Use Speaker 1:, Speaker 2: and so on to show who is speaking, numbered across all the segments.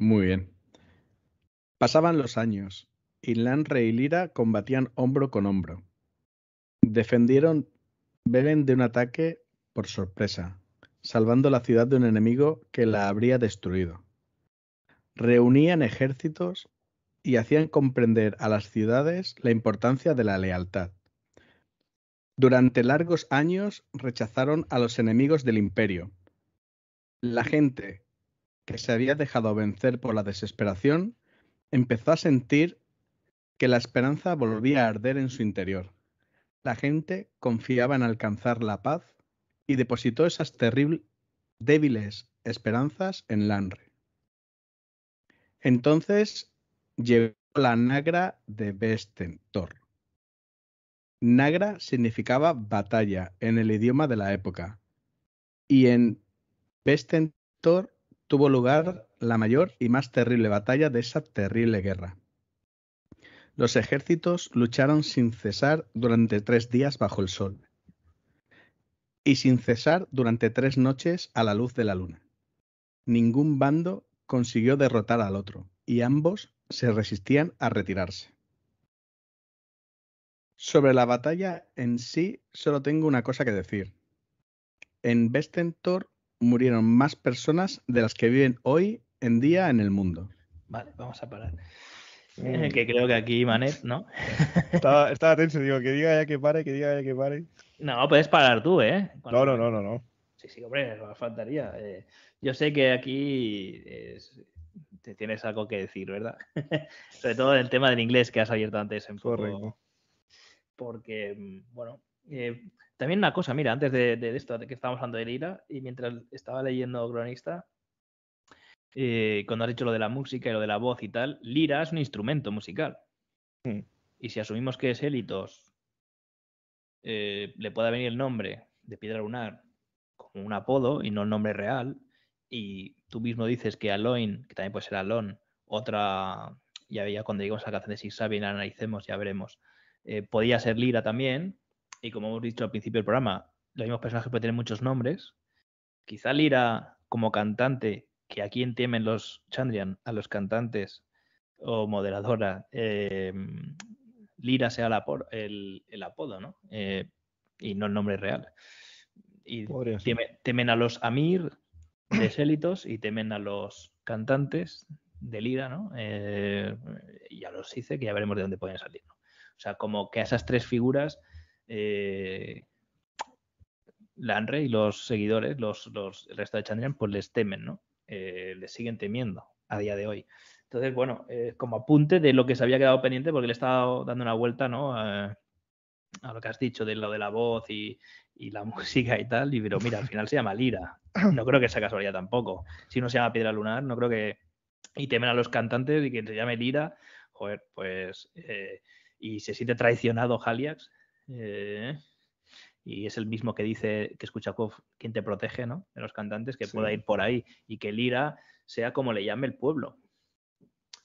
Speaker 1: Muy bien. Pasaban los años y y Lira combatían hombro con hombro. Defendieron Belen de un ataque por sorpresa, salvando la ciudad de un enemigo que la habría destruido. Reunían ejércitos y hacían comprender a las ciudades la importancia de la lealtad. Durante largos años rechazaron a los enemigos del imperio. La gente que se había dejado vencer por la desesperación, empezó a sentir que la esperanza volvía a arder en su interior. La gente confiaba en alcanzar la paz y depositó esas terribles, débiles esperanzas en Lanre. Entonces llegó la Nagra de Bestentor. Nagra significaba batalla en el idioma de la época y en Bestentor tuvo lugar la mayor y más terrible batalla de esa terrible guerra. Los ejércitos lucharon sin cesar durante tres días bajo el sol y sin cesar durante tres noches a la luz de la luna. Ningún bando consiguió derrotar al otro y ambos se resistían a retirarse. Sobre la batalla en sí solo tengo una cosa que decir. En Bestentor murieron más personas de las que viven hoy en día en el mundo.
Speaker 2: Vale, vamos a parar. Eh, que creo que aquí Manet,
Speaker 3: ¿no? Estaba, tenso, digo, que diga ya que pare, que diga ya que pare. No, puedes parar tú,
Speaker 2: ¿eh? No, no, no, no, no. Sí, sí, hombre, faltaría. Eh. yo sé que aquí te tienes algo que decir, ¿verdad? Sobre todo el tema del inglés que has abierto antes en Correcto. Porque, mm, bueno, eh, también una cosa, mira, antes de, esto, de que estábamos hablando de Lira, y mientras estaba leyendo Cronista, eh, cuando has dicho lo de la música y lo de la voz y tal, Lira es un instrumento musical. Mm. Y si asumimos que es Élitos, eh, le pueda venir el nombre de Piedra Lunar como un apodo y no el nombre real, y tú mismo dices que Aloin, que también puede ser Alon, otra, ya veía cuando llegamos a la canción de Six analicemos, ya veremos, eh, podía ser Lira también, y como hemos dicho al principio del programa, los mismos personajes pueden tener muchos nombres. Quizá Lira, como cantante, que a quien temen los Chandrian, a los cantantes o moderadora, eh, Lira sea el, apodo, ¿no? Eh, y no el nombre real. Y temen, a los Amir de élitos y temen a los cantantes de Lira, ¿no? Eh, y a los dice, que ya veremos de dónde pueden salir, O sea, como que a esas tres figuras eh, Lanre y los seguidores, los, los, el resto de Chandrian, pues les temen, ¿no? Eh, les siguen temiendo a día de hoy. Entonces, bueno, eh, como apunte de lo que se había quedado pendiente, porque le he estado dando una vuelta, ¿no? A, lo que has dicho de lo de la voz y, la música y tal, y pero mira, al final se llama Lira. No creo que sea casualidad tampoco. Si no se llama Piedra Lunar, no creo que. Y temen a los cantantes y que se llame Lira, joder, pues. Eh, y se siente traicionado Haliax, eh, y es el mismo que dice que escucha quien te protege, ¿no? De los cantantes, que pueda ir por ahí y que Lira sea como le llame el pueblo.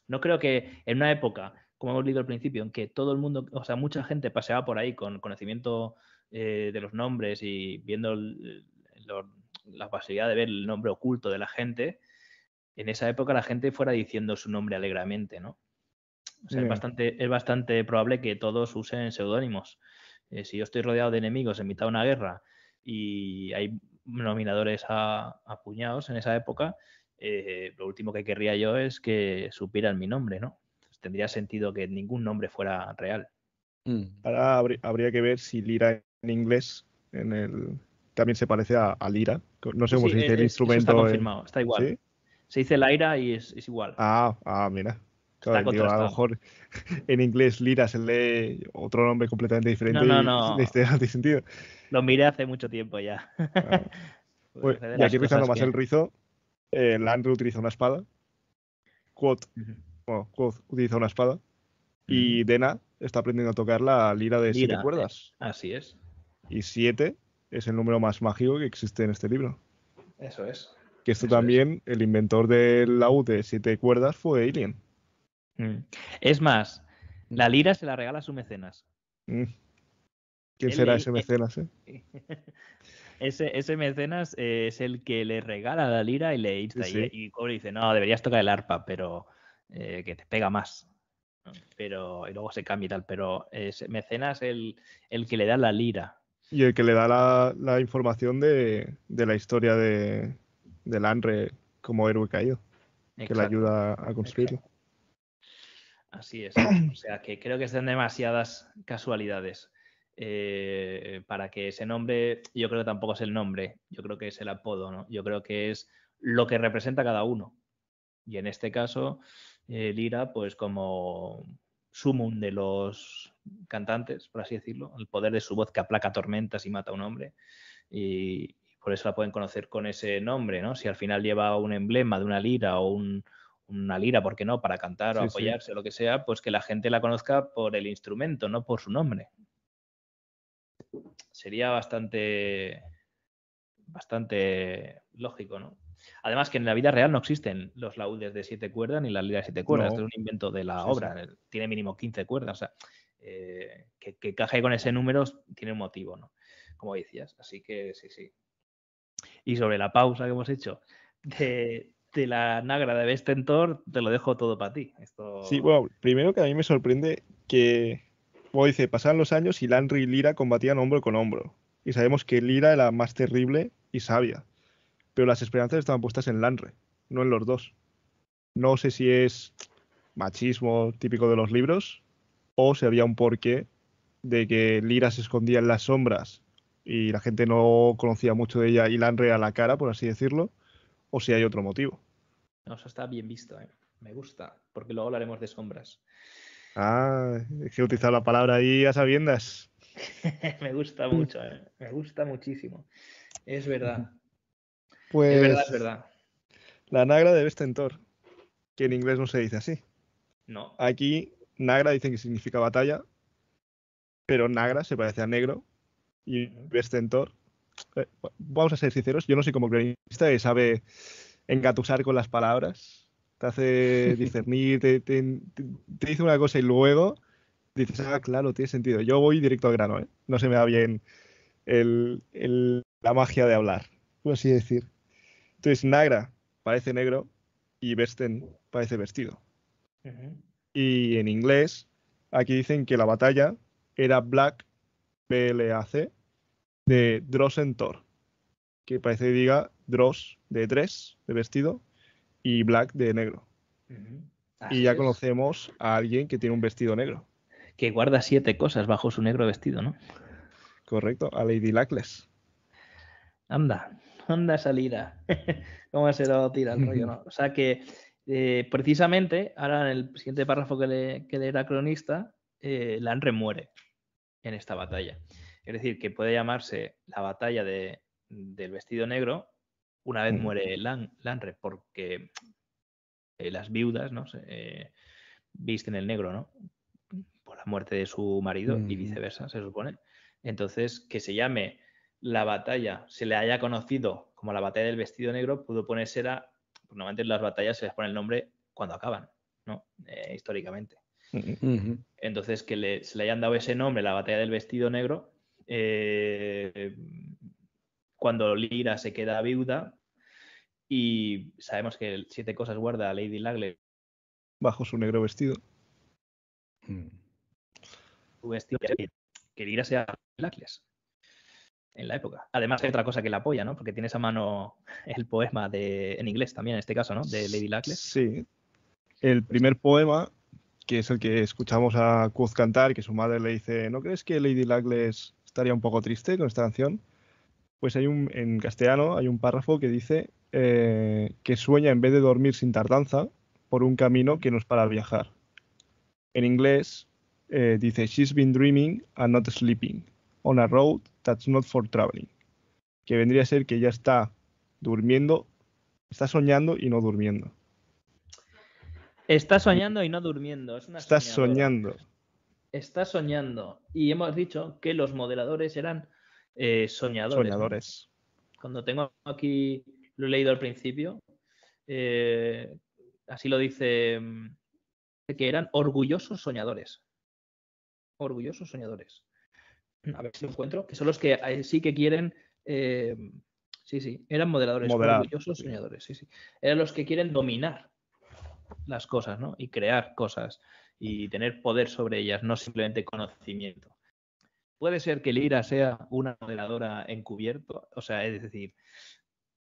Speaker 2: No creo que en una época, como hemos leído al principio, en que todo el mundo, o sea, mucha gente paseaba por ahí con conocimiento eh, de los nombres y viendo la facilidad de ver el nombre oculto de la gente, en esa época la gente fuera diciendo su nombre alegremente, ¿no? es, bastante, es bastante probable que todos usen seudónimos. Eh, si yo estoy rodeado de enemigos en mitad de una guerra y hay nominadores apuñados en esa época, eh, lo último que querría yo es que supieran mi nombre, ¿no? tendría sentido que ningún nombre fuera real.
Speaker 3: Mm, ahora habría que ver si Lira en inglés en el... también se parece a, Lira. No sé cómo se dice el instrumento. está confirmado, está igual. Se dice
Speaker 2: Laira y es, es igual.
Speaker 3: Ah, ah, mira a lo mejor en inglés Lira se lee otro nombre completamente diferente. No, no, no. sentido. Este
Speaker 2: lo miré hace mucho tiempo ya. Pues, y aquí más el
Speaker 3: rizo, eh, Landry utiliza una espada. Quoth utiliza una espada. Y Dena está aprendiendo a tocar la lira de siete cuerdas.
Speaker 2: Eh, así es.
Speaker 3: Y siete es el número más mágico que existe en este libro. Eso es. Que esto también, el inventor del U de siete cuerdas fue Alien. Mm.
Speaker 2: Es más, la lira se la regala a su mecenas.
Speaker 3: Mm. ¿Quién será ese mecenas? Eh?
Speaker 2: ese, mecenas eh, es el que le regala la lira y le dice, no, deberías tocar el arpa, pero eh, que te pega más. Pero, y luego se cambia y tal, pero ese mecenas el, el que le da la lira.
Speaker 3: Y el que le da la, información de, la historia de, Lanre como héroe caído, que le ayuda a construirlo.
Speaker 2: Así es. O sea que creo que son demasiadas casualidades eh, para que ese nombre, yo creo que tampoco es el nombre, yo creo que es el apodo, ¿no? Yo creo que es lo que representa cada uno. Y en este caso, eh, Lira, pues como sumum de los cantantes, por así decirlo, el poder de su voz que aplaca tormentas y mata a un hombre. Y, y por eso la pueden conocer con ese nombre, ¿no? Si al final lleva un emblema de una lira o un, una lira, ¿por qué no?, para cantar o apoyarse o lo que sea, pues que la gente la conozca por el instrumento, no por su nombre. Sería bastante, bastante lógico, ¿no? Además que en la vida real no existen los laúdes de siete cuerdas ni las liras de siete cuerdas, es un invento de la obra, tiene mínimo 15 cuerdas, o sea, eh, que, que caje con ese número tiene un motivo, ¿no? Como decías, así que sí, sí. Y sobre la pausa que hemos hecho, de, de la Nagra de Bestentor, te lo dejo todo para ti. Sí,
Speaker 3: bueno, primero que a mí me sorprende que, como dice, pasaban los años y Lanry y Lira combatían hombro con hombro. Y sabemos que Lira era más terrible y sabia. Pero las esperanzas estaban puestas en Lanre, no en los dos. No sé si es machismo típico de los libros o si había un porqué de que Lira se escondía en las sombras y la gente no conocía mucho de ella y Lanre a la cara, por así decirlo o si hay otro motivo.
Speaker 2: No, está bien visto, ¿eh? me gusta, porque luego hablaremos de sombras.
Speaker 3: Ah, que he utilizado la palabra ahí a sabiendas.
Speaker 2: me gusta mucho, ¿eh? me gusta muchísimo. Es verdad. Pues, es verdad, es verdad.
Speaker 3: La nagra de Bestentor. que en inglés no se dice así. No. Aquí nagra dicen que significa batalla, pero nagra se parece a negro y Bestentor... Eh, vamos a ser sinceros, yo no soy como cronista que sabe engatusar con las palabras, te hace discernir, te, dice una cosa y luego dices, ah, claro, tiene sentido. Yo voy directo al grano, ¿eh? no se me da bien la magia de hablar, así decir. Entonces, Nagra parece negro y Vesten parece vestido. Y en inglés, aquí dicen que la batalla era Black, PLAC de Thor. que parece que diga Dross de tres, de vestido, y Black de negro. Y ya conocemos a alguien que tiene un vestido negro. Que guarda siete cosas bajo su negro vestido, ¿no? Correcto, a Lady Lackless
Speaker 2: Anda, anda salida. ¿Cómo se lo tira el rollo, O sea que eh, precisamente, ahora en el siguiente párrafo que, le, era Cronista, eh, Lanre muere en esta batalla. Es decir, que puede llamarse la batalla del vestido negro una vez mm. muere Lanre, porque eh, las viudas ¿no? Eh, visten el negro, ¿no? Por la muerte de su marido y mm. viceversa, se supone. Entonces, que se llame la batalla, se le haya conocido como la batalla del vestido negro, pudo ponerse a pues, Normalmente las batallas se les pone el nombre cuando acaban, ¿no? Eh, históricamente. Mm. Entonces, que se le hayan dado ese nombre, la batalla del vestido negro, eh, cuando Lira se queda viuda y sabemos que siete cosas guarda Lady Lagle
Speaker 3: bajo su negro vestido. Hmm.
Speaker 2: vestido que Lyra sea Lackley en la época. Además hay otra cosa que la apoya, ¿no? Porque tiene esa mano el poema en inglés también en este caso, ¿no? De Lady
Speaker 3: Lacles. Sí. El primer poema que es el que escuchamos a Cuz cantar, que su madre le dice, ¿no crees que Lady es estaría un poco triste con esta canción, pues hay un, en castellano hay un párrafo que dice eh, que sueña en vez de dormir sin tardanza por un camino que no es para viajar. En inglés eh, dice She's been dreaming and not sleeping on a road that's not for traveling. Que vendría a ser que ya está durmiendo, está soñando y no durmiendo. Está soñando
Speaker 2: y no durmiendo. está
Speaker 3: soñando
Speaker 2: está soñando. Y hemos dicho que los modeladores eran eh, soñadores. Soñadores. Cuando tengo aquí, lo he leído al principio, eh, así lo dice, mm, que eran orgullosos soñadores. Orgullosos soñadores. A ver si lo encuentro, que son los que eh, sí que quieren... sí, sí, eran modeladores, orgullosos soñadores, sí, sí. Eran los que quieren dominar las cosas, ¿no? Y crear cosas y tener poder sobre ellas, no simplemente conocimiento. Puede ser que Lira sea una modeladora encubierto, o sea, es decir,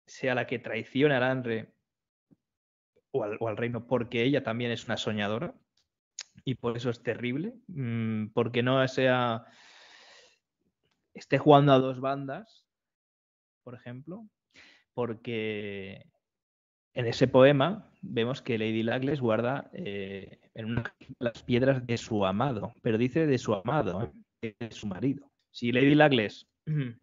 Speaker 2: sea la que traiciona al Andre o al, o al reino porque ella también es una soñadora y por eso es terrible,
Speaker 3: mm,
Speaker 2: porque no sea esté jugando a dos bandas, por ejemplo, porque en ese poema vemos que Lady Lagles guarda eh, en las piedras de su amado, pero dice de su amado, ¿eh? de su marido. Si Lady Lagless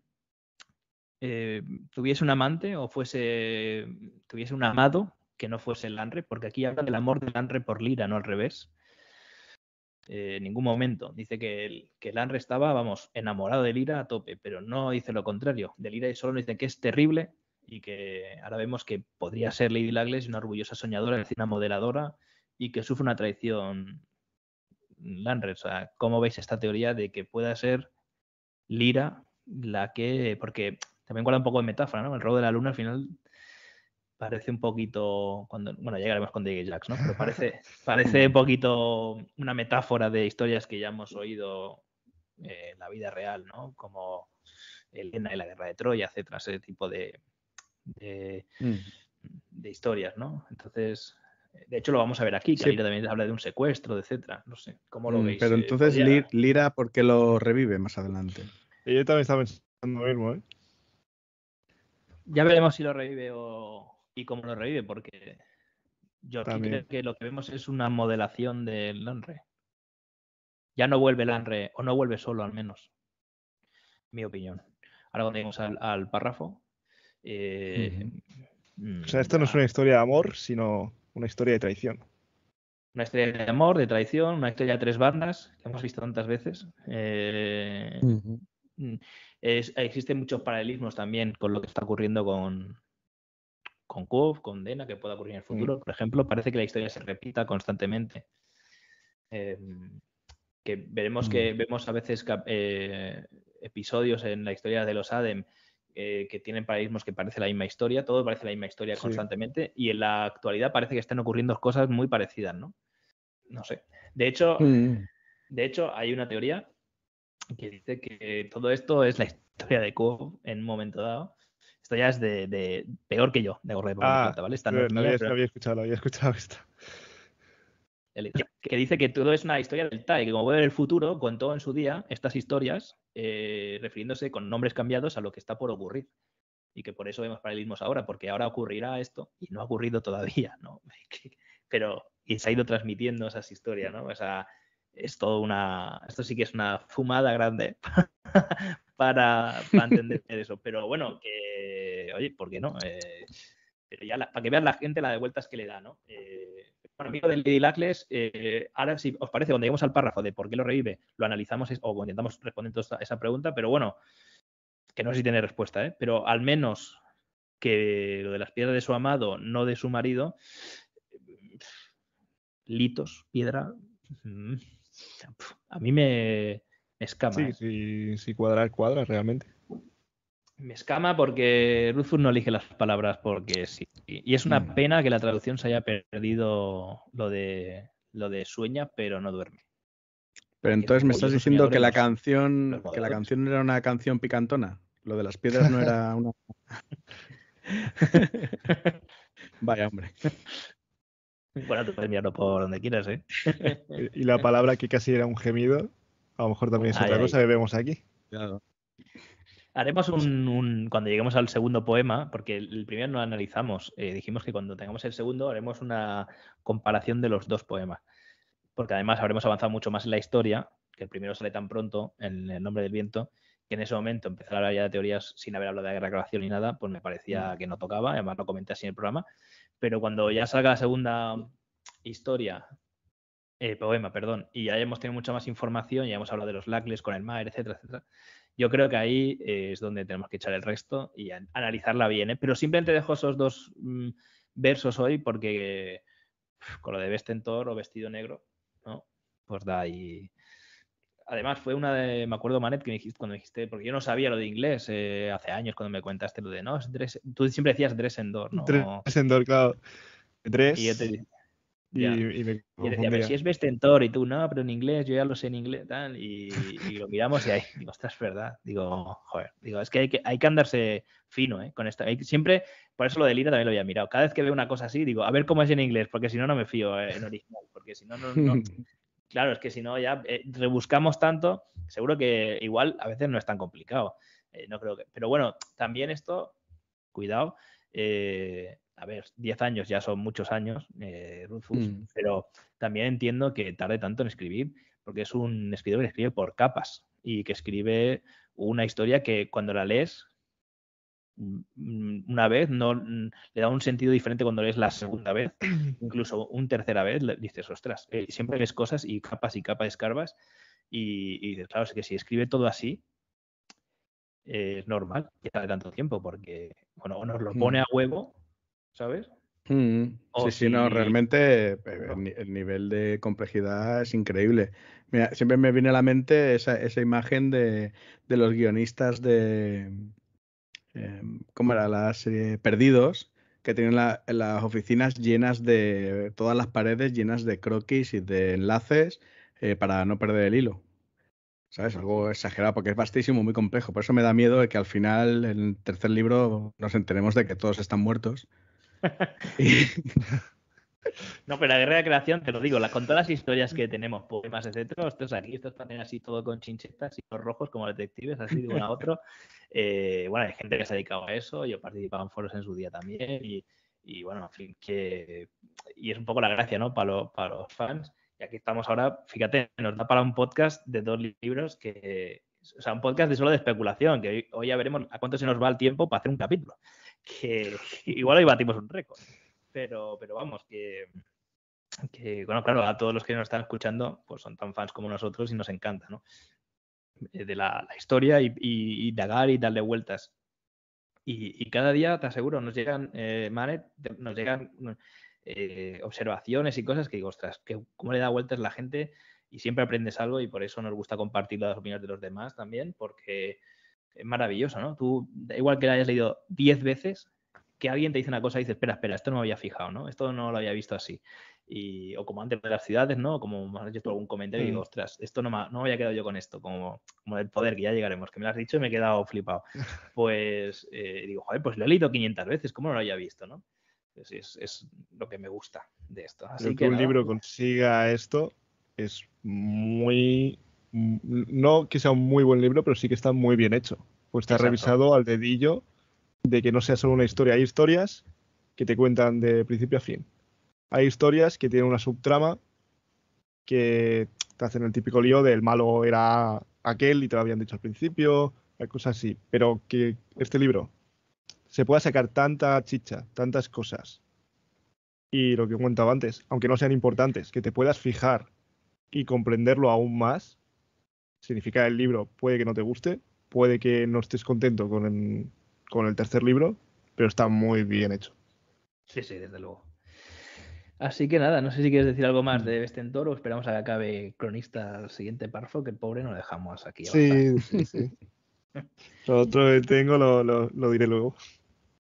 Speaker 2: eh, tuviese un amante o fuese tuviese un amado que no fuese Lanre, porque aquí habla del amor de Lanre por Lira, no al revés. Eh, en ningún momento. Dice que, el, que Lanre estaba, vamos, enamorado de Lira a tope, pero no dice lo contrario. De Lira solo dice que es terrible y que ahora vemos que podría ser Lady Lagles una orgullosa soñadora, una moderadora y que sufre una traición Landreth, O sea, ¿cómo veis esta teoría de que pueda ser Lira la que. Porque también guarda un poco de metáfora, ¿no? El robo de la luna al final parece un poquito. Bueno, llegaremos con Diggy Jax, ¿no? Pero parece, parece un poquito una metáfora de historias que ya hemos oído en eh, la vida real, ¿no? Como Elena y la guerra de Troya, etcétera, ese tipo de. de, mm. de historias, ¿no? Entonces, de hecho, lo vamos a ver aquí, que también habla de un secuestro, etcétera. No sé, ¿cómo lo mm, veis? Pero eh,
Speaker 1: entonces Lira, porque lo revive más adelante? Yo también estaba pensando mismo, ¿eh?
Speaker 2: Ya veremos si lo revive o... y cómo lo revive, porque yo creo que lo que vemos es una modelación del Lanre. Ya no vuelve Lanre, o no vuelve solo al menos. Mi opinión. Ahora volvemos al, párrafo. Eh,
Speaker 3: mm, o sea, esto no es una historia de amor, sino una historia de traición.
Speaker 2: Una historia de amor, de traición, una historia de tres bandas, que hemos visto tantas veces. Eh, mm, existen muchos paralelismos también con lo que está ocurriendo con, con con Dena, que pueda ocurrir en el mm. futuro. Por ejemplo, parece que la historia se repita constantemente. Eh, que veremos mm. que vemos a veces eh, episodios en la historia de los Adem eh, que tienen paradigmas que parece la misma historia, todo parece la misma historia constantemente y en la actualidad parece que están ocurriendo cosas muy parecidas, ¿no? No sé. De hecho, mm. de hecho hay una teoría que dice que todo esto es la historia de Cobb en un momento dado. Esto ya es de, peor que yo, de gorra de ah, ¿vale? Eh, no, había, escuchado, que dice que todo es una historia del TAE, que como ver el futuro, contó en su día estas historias, eh, refiriéndose con nombres cambiados a lo que está por ocurrir. Y que por eso vemos paralelismos ahora, porque ahora ocurrirá esto y no ha ocurrido todavía, ¿no? Pero y se ha ido transmitiendo esas historias, ¿no? O sea, es todo una. Esto sí que es una fumada grande para, para entender eso. Pero bueno, que. Oye, ¿por qué no? Eh, pero ya, para que veas la gente la de vueltas que le da, ¿no? Eh, bueno, amigo de Lady Lacles, eh, ahora si os parece, cuando lleguemos al párrafo de por qué lo revive, lo analizamos o intentamos responder toda esa pregunta, pero bueno, que no sé si tiene respuesta, ¿eh? pero al menos que lo de las piedras de su amado, no de su marido, litos, piedra, mm, a mí
Speaker 3: me, escama. Sí, ¿eh? sí, sí, cuadrar cuadra realmente.
Speaker 2: Me escama porque Rufus no elige las palabras porque sí. Y es una mm. pena que la traducción se haya perdido lo de, lo de sueña, pero no duerme.
Speaker 1: Pero entonces me estás diciendo que la canción que la canción era una canción picantona. Lo de las piedras no era una. Vaya hombre.
Speaker 2: Bueno, tú puedes mirarlo por donde quieras, ¿eh? Y la palabra
Speaker 3: que casi era un gemido, a lo mejor también es otra cosa que vemos aquí.
Speaker 2: Claro. Haremos un, cuando lleguemos al segundo poema, porque el primero no lo analizamos. Eh, dijimos que cuando tengamos el segundo haremos una comparación de los dos poemas, porque además habremos avanzado mucho más en la historia, que el primero sale tan pronto en el nombre del viento, que en ese momento empezar a hablar ya de teorías sin haber hablado de grabación ni nada, pues me parecía mm. que no tocaba, además lo comenté así en el programa, pero cuando ya salga la segunda historia eh, poema, perdón, y ya hemos tenido mucha más información, ya hemos hablado de los lacles con el mar, etcétera, etcétera. Yo creo que ahí eh, es donde tenemos que echar el resto y analizarla bien. ¿eh? Pero simplemente dejo esos dos mm, versos hoy porque con lo de Vestentor o Vestido Negro, ¿no? Pues da ahí. Además, fue una de. Me acuerdo, Manet, que me dijiste cuando me dijiste, porque yo no sabía lo de inglés hace años cuando me contaste lo de, no, tú siempre decías Dressendor, ¿no?
Speaker 3: Dressendor, claro. Dress. Y yo y, decía, pero si es
Speaker 2: Bestentor y tú, no, pero en inglés, yo ya lo sé en inglés, tal, y, lo miramos y ahí, digo, ostras, es verdad, digo, joder, digo, es que hay que, hay que andarse fino, ¿eh? Con esto, siempre, por eso lo de IRA también lo había mirado, cada vez que veo una cosa así, digo, a ver cómo es en inglés, porque si no, no me fío eh, en original, porque si no, no, no claro, es que si no, ya eh, rebuscamos tanto, seguro que igual a veces no es tan complicado, eh, no creo que, pero bueno, también esto, cuidado, eh, a ver, 10 años ya son muchos años, eh, Rufus, mm. pero también entiendo que tarde tanto en escribir, porque es un escritor que escribe por capas y que escribe una historia que cuando la lees mm, mm, una vez no le da un sentido diferente cuando lees la segunda vez, incluso un tercera vez dices, ostras, eh", siempre ves cosas y capas y capas escarbas y, claro, es que si escribe todo así, eh, es normal que tarde tanto tiempo, porque bueno, o nos lo pone a huevo ¿sabes?
Speaker 1: Mm, sí, sí, no, realmente eh, el nivel de complejidad es increíble. siempre me viene a la mente esa, esa imagen de, de, los guionistas de. Em, ¿Cómo era? Las... Perdidos, que tienen las oficinas llenas de. todas las paredes llenas de croquis y de enlaces eh, para no perder el hilo. ¿Sabes? Algo exagerado, porque es vastísimo, muy complejo. Por eso me da miedo de que al final, en el tercer libro, nos enteremos de que todos están muertos
Speaker 2: no, pero la guerra de creación, te lo digo, la, con todas las historias que tenemos, poemas, etcétera, estos aquí, estos también así todo con chinchetas y los rojos como detectives, así de uno a otro. Eh, bueno, hay gente que se ha dedicado a eso, yo participaba en foros en su día también y, bueno, en fin, que, y es un poco la gracia, ¿no? Para, los fans. Y aquí estamos ahora, fíjate, nos da para un podcast de dos libros que, o sea, un podcast de solo de especulación, que hoy, ya veremos a cuánto se nos va el tiempo para hacer un capítulo. que igual hoy batimos un récord. Pero, pero vamos, que, bueno, claro, a todos los que nos están escuchando, pues son tan fans como nosotros y nos encanta, ¿no? Eh, de la, historia y, y, y, dagar y darle vueltas. Y, y, cada día, te aseguro, nos llegan, eh, nos llegan eh, observaciones y cosas que digo, ostras, que, ¿cómo le da vueltas la gente? Y siempre aprendes algo y por eso nos gusta compartir las opiniones de los demás también, porque es maravilloso, ¿no? Tú, da igual que la hayas leído 10 veces, que alguien te dice una cosa y dices, espera, espera, esto no me había fijado, ¿no? Esto no lo había visto así. Y, o como antes de las ciudades, ¿no? Como me has hecho algún comentario y digo, mm. ostras, esto no me, no había quedado yo con esto, como, como el poder, que ya llegaremos, que me lo has dicho y me he quedado flipado. Pues eh, digo, joder, pues lo he leído 500 veces, ¿cómo no lo había visto, no? Pues es, lo que me gusta de esto. Así que, un libro
Speaker 3: consiga esto es muy Mm, no que sea un muy buen libro, pero sí que está muy bien hecho. Pues está revisado al dedillo de que no sea solo una historia. Hay historias que te cuentan de principio a fin. Hay historias que tienen una subtrama que te hacen el típico lío del malo era aquel y te lo habían dicho al principio, cosas así. Pero que este libro se pueda sacar tanta chicha, tantas cosas. Y lo que he comentado antes, aunque no sean importantes, que te puedas fijar y comprenderlo aún más, significa el libro puede que no te guste, puede que no estés contento con el, tercer libro, pero está muy bien hecho.
Speaker 2: Sí, sí, desde luego. Así que nada, no sé si quieres decir algo más de Bestentoro, esperamos a que acabe cronista el siguiente párrafo, que el pobre
Speaker 1: no lo dejamos aquí. Sí, sí, sí.
Speaker 3: lo otro que tengo lo diré luego.